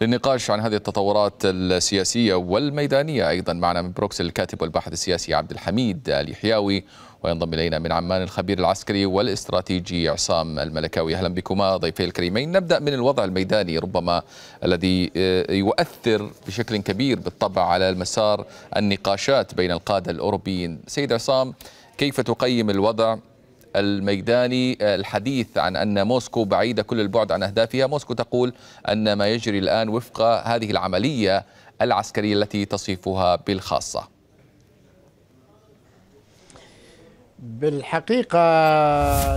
للنقاش عن هذه التطورات السياسية والميدانية أيضا معنا من بروكسل الكاتب والباحث السياسي عبد الحميد اليحياوي وينضم إلينا من عمان الخبير العسكري والاستراتيجي عصام الملكاوي أهلا بكما ضيفي الكريمين نبدأ من الوضع الميداني ربما الذي آه، يؤثر بشكل كبير بالطبع على المسار النقاشات بين القادة الأوروبيين سيد عصام كيف تقيم الوضع الميداني آه، الحديث عن أن موسكو بعيدة كل البعد عن أهدافها موسكو تقول أن ما يجري الآن وفق هذه العملية العسكرية التي تصفها بالخاصة بالحقيقة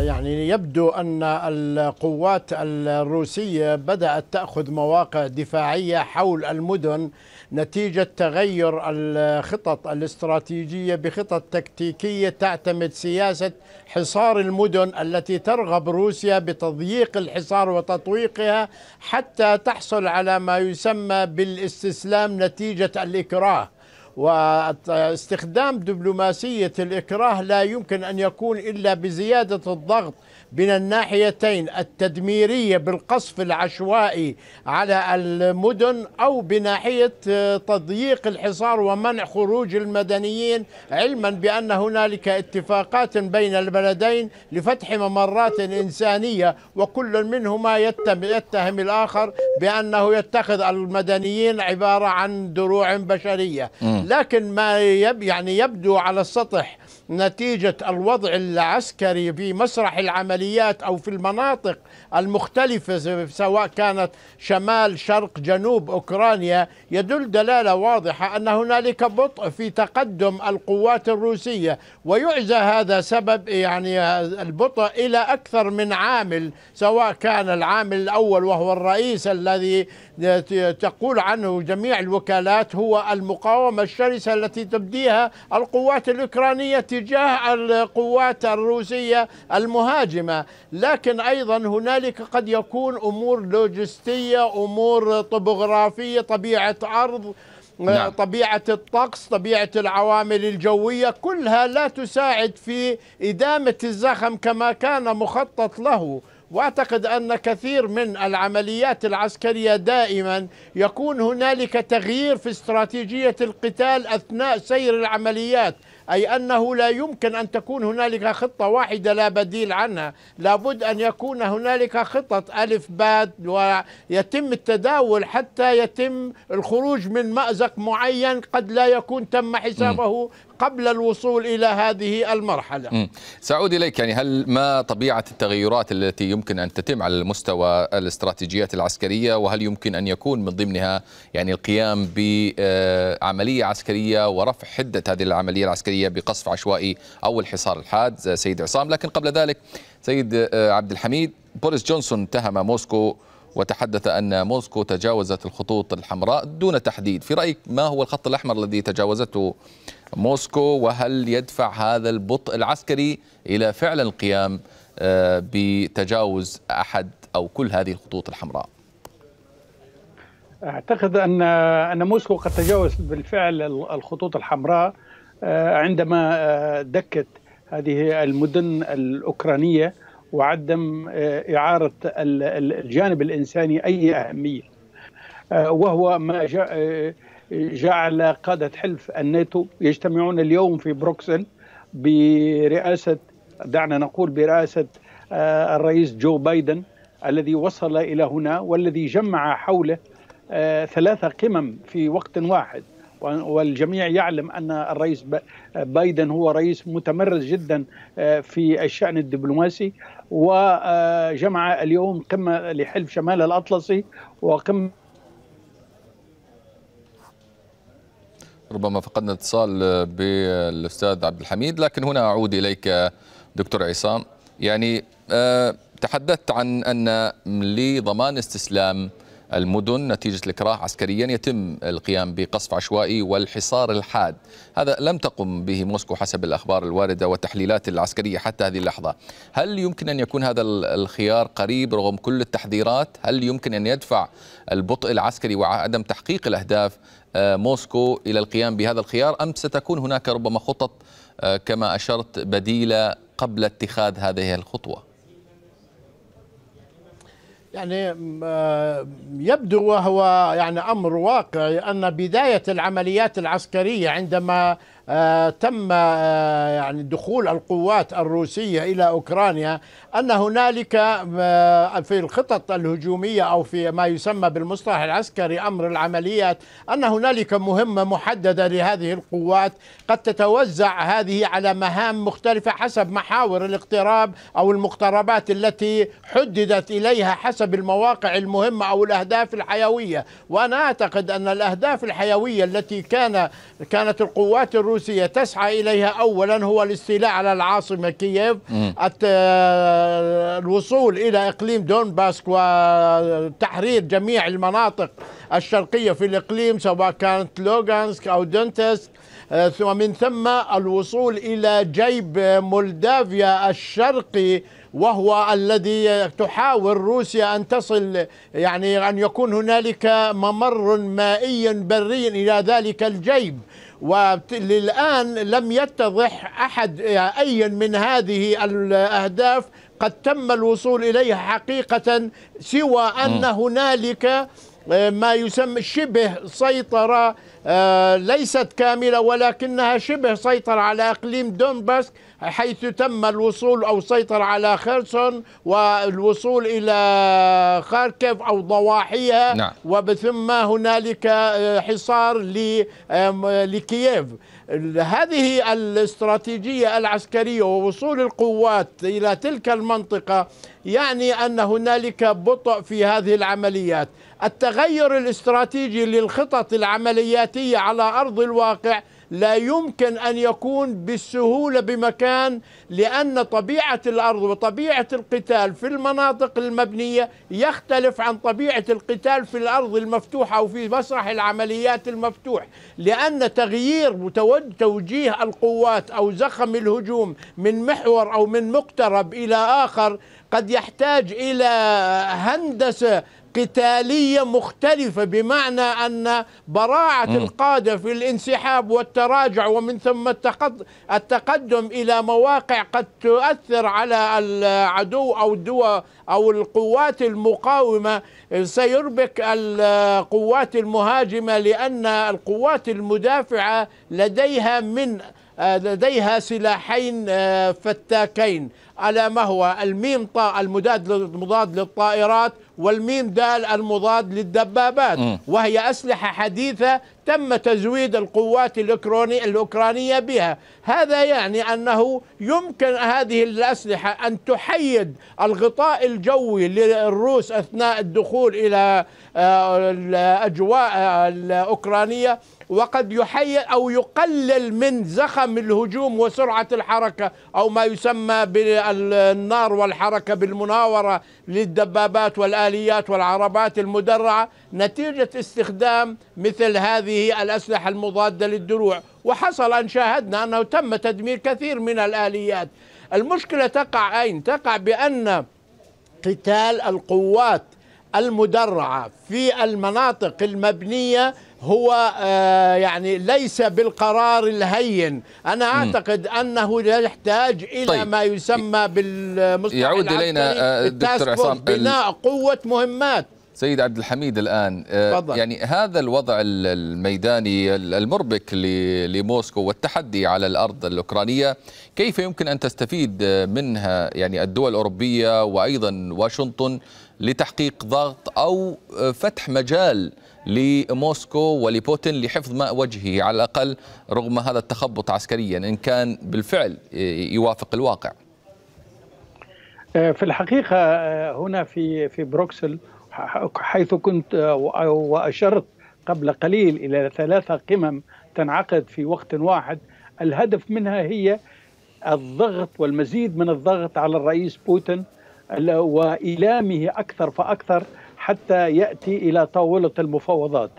يعني يبدو أن القوات الروسية بدأت تأخذ مواقع دفاعية حول المدن نتيجة تغير الخطط الاستراتيجية بخطط تكتيكية تعتمد سياسة حصار المدن التي ترغب روسيا بتضييق الحصار وتطويقها حتى تحصل على ما يسمى بالاستسلام نتيجة الإكراه واستخدام دبلوماسية الإكراه لا يمكن أن يكون إلا بزيادة الضغط من الناحيتين التدميرية بالقصف العشوائي على المدن أو بناحية آه، تضييق الحصار ومنع خروج المدنيين علما بأن هنالك اتفاقات بين البلدين لفتح ممرات إنسانية وكل منهما يتهم الآخر بأنه يتخذ المدنيين عبارة عن دروع بشرية لكن ما يب يعني يبدو على السطح نتيجة الوضع العسكري في مسرح العمليات أو في المناطق المختلفة سواء كانت شمال شرق جنوب أوكرانيا يدل دلالة واضحة أن هنالك بطء في تقدم القوات الروسية ويعزى هذا سبب يعني البطء إلى أكثر من عامل سواء كان العامل الأول وهو الرئيس الذي تقول عنه جميع الوكالات هو المقاومة الشرسة التي تبديها القوات الأوكرانية اتجاه القوات الروسية المهاجمة لكن أيضا هنالك قد يكون أمور لوجستية أمور طبوغرافية طبيعة أرض نعم. طبيعة الطقس طبيعة العوامل الجوية كلها لا تساعد في إدامة الزخم كما كان مخطط له واعتقد ان كثير من العمليات العسكريه دائما يكون هنالك تغيير في استراتيجيه القتال اثناء سير العمليات أي أنه لا يمكن أن تكون هنالك خطة واحدة لا بديل عنها لابد أن يكون هنالك خطط ألف باد ويتم التداول حتى يتم الخروج من مأزق معين قد لا يكون تم حسابه قبل الوصول إلى هذه المرحلة سأعود إليك يعني هل ما طبيعة التغيرات التي يمكن أن تتم على المستوى الاستراتيجيات العسكرية وهل يمكن أن يكون من ضمنها يعني القيام بعملية عسكرية ورفع حدة هذه العملية العسكرية بقصف عشوائي أو الحصار الحاد سيد عصام لكن قبل ذلك سيد آه، عبد الحميد بوريس جونسون اتهم موسكو وتحدث أن موسكو تجاوزت الخطوط الحمراء دون تحديد في رأيك ما هو الخط الأحمر الذي تجاوزته موسكو وهل يدفع هذا البطء العسكري إلى فعلا القيام آه، بتجاوز أحد أو كل هذه الخطوط الحمراء أعتقد أن أن موسكو قد تجاوز بالفعل الخطوط الحمراء آه، عندما آه، دكت هذه المدن الأوكرانية وعدم إعارة الجانب الإنساني أي أهمية وهو ما جعل قادة حلف الناتو يجتمعون اليوم في بروكسل برئاسة دعنا نقول برئاسة آه، الرئيس جو بايدن الذي وصل إلى هنا والذي جمع حوله آه، ثلاثة قمم في وقت واحد والجميع يعلم ان الرئيس بايدن هو رئيس متمرس جدا آه، في الشان الدبلوماسي وجمع اليوم قمه لحلف شمال الاطلسي وقمه ربما فقدنا اتصال بالاستاذ عبد الحميد لكن هنا اعود اليك دكتور عصام يعني آه، تحدثت عن ان لضمان استسلام المدن نتيجة الإكراه عسكريا يتم القيام بقصف عشوائي والحصار الحاد هذا لم تقم به موسكو حسب الأخبار الواردة والتحليلات العسكرية حتى هذه اللحظة هل يمكن أن يكون هذا الخيار قريب رغم كل التحذيرات هل يمكن أن يدفع البطء العسكري وعدم تحقيق الأهداف آه، موسكو إلى القيام بهذا الخيار أم ستكون هناك ربما خطط آه، كما أشرت بديلة قبل اتخاذ هذه الخطوة يعني آه، يبدو وهو يعني أمر واقعي أن بداية العمليات العسكرية عندما آه، تم آه، يعني دخول القوات الروسية إلى أوكرانيا أن هنالك آه، في الخطط الهجومية أو في ما يسمى بالمصطلح العسكري أمر العمليات أن هنالك مهمة محددة لهذه القوات قد تتوزع هذه على مهام مختلفة حسب محاور الاقتراب أو المقتربات التي حددت إليها حسب المواقع المهمة أو الأهداف الحيوية وأنا أعتقد أن الأهداف الحيوية التي كان كانت القوات الروسية الروسية تسعى إليها أولا هو الاستيلاء على العاصمة كييف الوصول إلى إقليم دونباسك وتحرير جميع المناطق الشرقية في الإقليم سواء كانت لوغانسك أو دونتسك ومن آه، ثم الوصول إلى جيب مولدافيا الشرقي وهو الذي تحاول روسيا أن تصل يعني أن يكون هنالك ممر مائي بري إلى ذلك الجيب وللآن لم يتضح أحد أي من هذه الأهداف قد تم الوصول إليها حقيقة سوى أن هنالك آه، ما يسمى شبه سيطرة آه، ليست كاملة ولكنها شبه سيطرة على إقليم دونباس حيث تم الوصول أو سيطر على خيرسون والوصول إلى خاركيف أو ضواحيها نعم. وبثم هنالك آه، حصار لكييف هذه الاستراتيجية العسكرية ووصول القوات إلى تلك المنطقة يعني أن هنالك بطء في هذه العمليات التغير الاستراتيجي للخطط العملياتية على أرض الواقع لا يمكن أن يكون بالسهولة بمكان لأن طبيعة الأرض وطبيعة القتال في المناطق المبنية يختلف عن طبيعة القتال في الأرض المفتوحة أو في مسرح العمليات المفتوح لأن تغيير توجيه القوات أو زخم الهجوم من محور أو من مقترب إلى آخر قد يحتاج إلى هندسة قتالية مختلفة بمعنى أن براعة القادة في الانسحاب والتراجع ومن ثم التقدم إلى مواقع قد تؤثر على العدو أو الدول أو القوات المقاومة سيربك القوات المهاجمة لأن القوات المدافعة لديها من لديها سلاحين آه، فتاكين على ما هو الميم طاء المداد المضاد للطائرات والميم دال المضاد للدبابات م. وهي أسلحة حديثة تم تزويد القوات الأوكرانية, الأوكرانية بها هذا يعني أنه يمكن هذه الأسلحة أن تحيد الغطاء الجوي للروس أثناء الدخول إلى آه، الأجواء آه، الأوكرانية وقد يحيد أو يقلل من زخم الهجوم وسرعة الحركة أو ما يسمى النار والحركة بالمناورة للدبابات والآليات والعربات المدرعة نتيجة استخدام مثل هذه الأسلحة المضادة للدروع وحصل أن شاهدنا أنه تم تدمير كثير من الآليات المشكلة تقع أين؟ تقع بأن قتال القوات المدرعة في المناطق المبنية هو آه، يعني ليس بالقرار الهين أنا أعتقد أنه يحتاج إلى طيب. ما يسمى بالمصطلح يعود إلينا آه، الدكتور عصام بناء قوة مهمات سيد عبد الحميد الآن آه، فضل. يعني هذا الوضع الميداني المربك لموسكو والتحدي على الأرض الأوكرانية كيف يمكن أن تستفيد منها يعني الدول الأوروبية وأيضا واشنطن لتحقيق ضغط أو فتح مجال لموسكو ولبوتين لحفظ ماء وجهه على الأقل رغم هذا التخبط عسكريا إن كان بالفعل يوافق الواقع في الحقيقة هنا في في بروكسل حيث كنت وأشرت قبل قليل إلى ثلاثة قمم تنعقد في وقت واحد الهدف منها هي الضغط والمزيد من الضغط على الرئيس بوتين وإيلامه أكثر فأكثر حتى ياتي الى طاوله المفاوضات.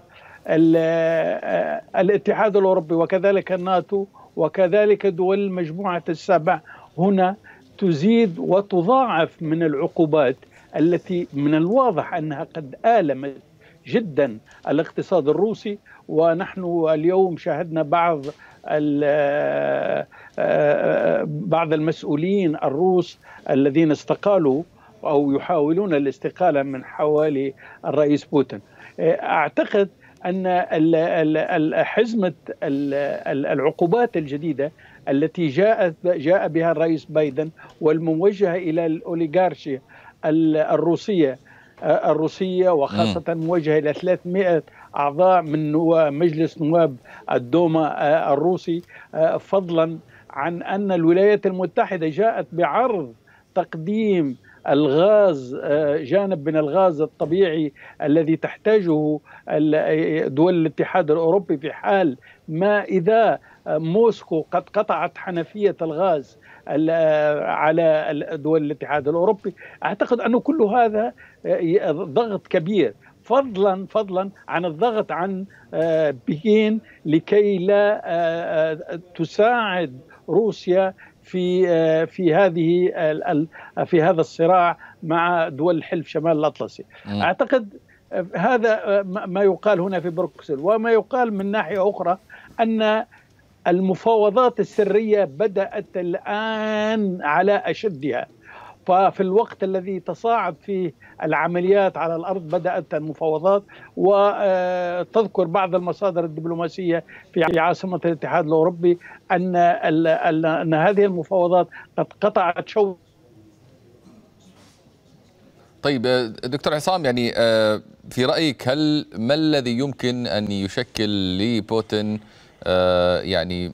آه، الاتحاد الاوروبي وكذلك الناتو وكذلك دول المجموعه السبع هنا تزيد وتضاعف من العقوبات التي من الواضح انها قد المت جدا الاقتصاد الروسي ونحن اليوم شاهدنا بعض آه، آه، بعض المسؤولين الروس الذين استقالوا أو يحاولون الاستقالة من حوالي الرئيس بوتين إيه، أعتقد أن حزمة العقوبات الجديدة التي جاءت جاء بها الرئيس بايدن والموجهة إلى الأوليغارشيا الروسية آه، الروسية وخاصة موجهة إلى 300 أعضاء من مجلس نواب الدوما آه، الروسي آه، فضلا عن أن الولايات المتحدة جاءت بعرض تقديم الغاز آه، جانب من الغاز الطبيعي الذي تحتاجه آه، دول الاتحاد الاوروبي في حال ما اذا موسكو قد قطعت حنفيه الغاز آه، على دول الاتحاد الاوروبي اعتقد انه كل هذا ضغط كبير فضلا فضلا عن الضغط عن بكين لكي لا تساعد روسيا في آه، في هذه في هذا الصراع مع دول الحلف شمال الاطلسي اعتقد هذا ما يقال هنا في بروكسل وما يقال من ناحيه اخرى ان المفاوضات السريه بدات الان على اشدها ففي الوقت الذي تصاعد فيه العمليات على الارض بدات المفاوضات وتذكر بعض المصادر الدبلوماسيه في عاصمه الاتحاد الاوروبي ان ان هذه المفاوضات قد قطعت شو طيب دكتور عصام يعني في رايك هل ما الذي يمكن ان يشكل لبوتين يعني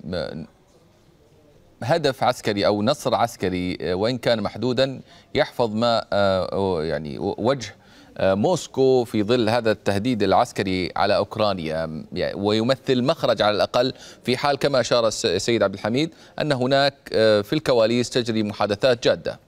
هدف عسكري او نصر عسكري آه، وان كان محدودا يحفظ ما آه، يعني وجه آه، موسكو في ظل هذا التهديد العسكري على اوكرانيا يعني ويمثل مخرج على الاقل في حال كما اشار السيد عبد الحميد ان هناك في الكواليس تجري محادثات جاده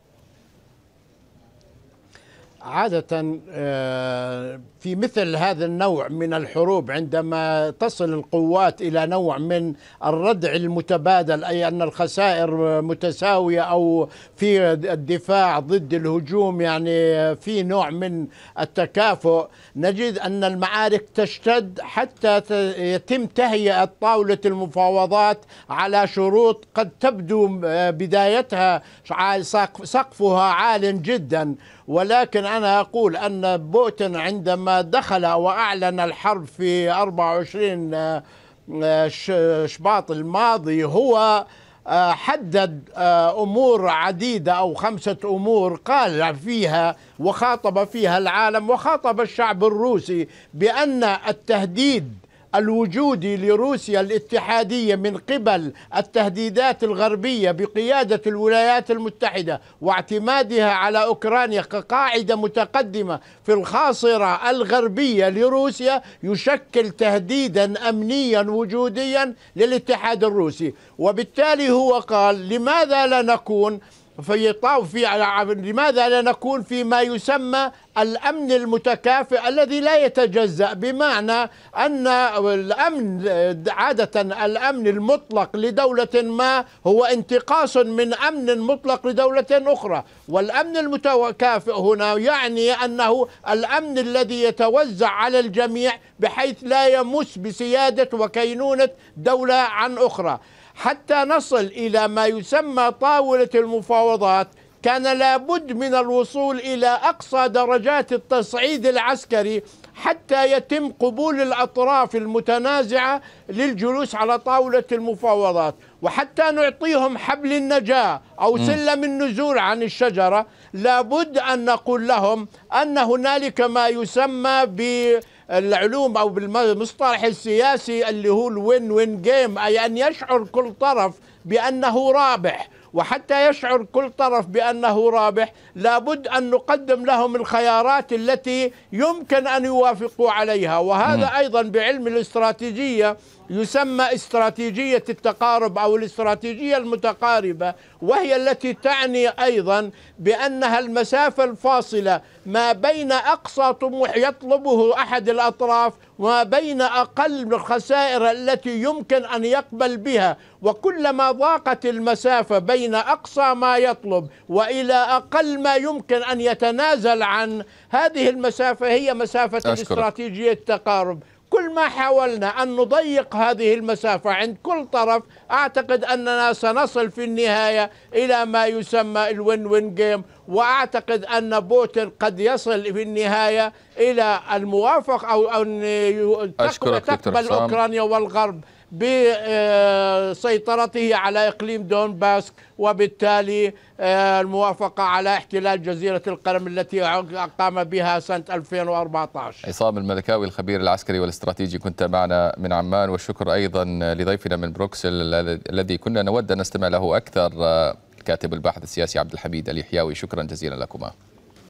عادة آه، في مثل هذا النوع من الحروب عندما تصل القوات إلى نوع من الردع المتبادل أي أن الخسائر متساوية أو في الدفاع ضد الهجوم يعني في نوع من التكافؤ نجد أن المعارك تشتد حتى يتم تهيئة طاولة المفاوضات على شروط قد تبدو آه، بدايتها سقفها عال جدا ولكن أنا أقول أن بوتين عندما دخل وأعلن الحرب في 24 آه، شباط الماضي هو آه، حدد آه، امور عديده او خمسه امور قال فيها وخاطب فيها العالم وخاطب الشعب الروسي بان التهديد الوجودي لروسيا الاتحادية من قبل التهديدات الغربية بقيادة الولايات المتحدة واعتمادها على أوكرانيا كقاعدة متقدمة في الخاصرة الغربية لروسيا يشكل تهديدا أمنيا وجوديا للاتحاد الروسي وبالتالي هو قال لماذا لا نكون فيطاف في على لماذا لا نكون فيما يسمى الأمن المتكافئ الذي لا يتجزأ بمعنى أن الأمن عادة الأمن المطلق لدولة ما هو انتقاص من أمن مطلق لدولة أخرى والأمن المتكافئ هنا يعني أنه الأمن الذي يتوزع على الجميع بحيث لا يمس بسيادة وكينونة دولة عن أخرى حتى نصل إلى ما يسمى طاولة المفاوضات كان لابد من الوصول إلى أقصى درجات التصعيد العسكري حتى يتم قبول الأطراف المتنازعة للجلوس على طاولة المفاوضات وحتى نعطيهم حبل النجاة أو سلم النزول عن الشجرة لابد أن نقول لهم أن هنالك ما يسمى بالعلوم أو بالمصطلح السياسي اللي هو الوين وين جيم أي أن يشعر كل طرف بأنه رابح وحتى يشعر كل طرف بأنه رابح لابد أن نقدم لهم الخيارات التي يمكن أن يوافقوا عليها وهذا أيضا بعلم الاستراتيجية يسمى استراتيجية التقارب أو الاستراتيجية المتقاربة وهي التي تعني أيضا بأنها المسافة الفاصلة ما بين أقصى طموح يطلبه أحد الأطراف وما بين أقل الخسائر التي يمكن أن يقبل بها وكلما ضاقت المسافة بين أقصى ما يطلب وإلى أقل ما يمكن أن يتنازل عن هذه المسافة هي مسافة أشكرك. الاستراتيجية التقارب ما حاولنا أن نضيق هذه المسافة عند كل طرف أعتقد أننا سنصل في النهاية إلى ما يسمى الوين وين جيم وأعتقد أن بوتين قد يصل في النهاية إلى الموافق أو أن تقبل أوكرانيا والغرب بسيطرته على إقليم دونباسك وبالتالي آه، الموافقة على احتلال جزيرة القرم التي قام بها سنة 2014 عصام الملكاوي الخبير العسكري والاستراتيجي كنت معنا من عمان والشكر أيضا لضيفنا من بروكسل الذي كنا نود أن نستمع له أكثر الكاتب آه، الباحث السياسي عبد الحميد اليحياوي شكرا جزيلا لكما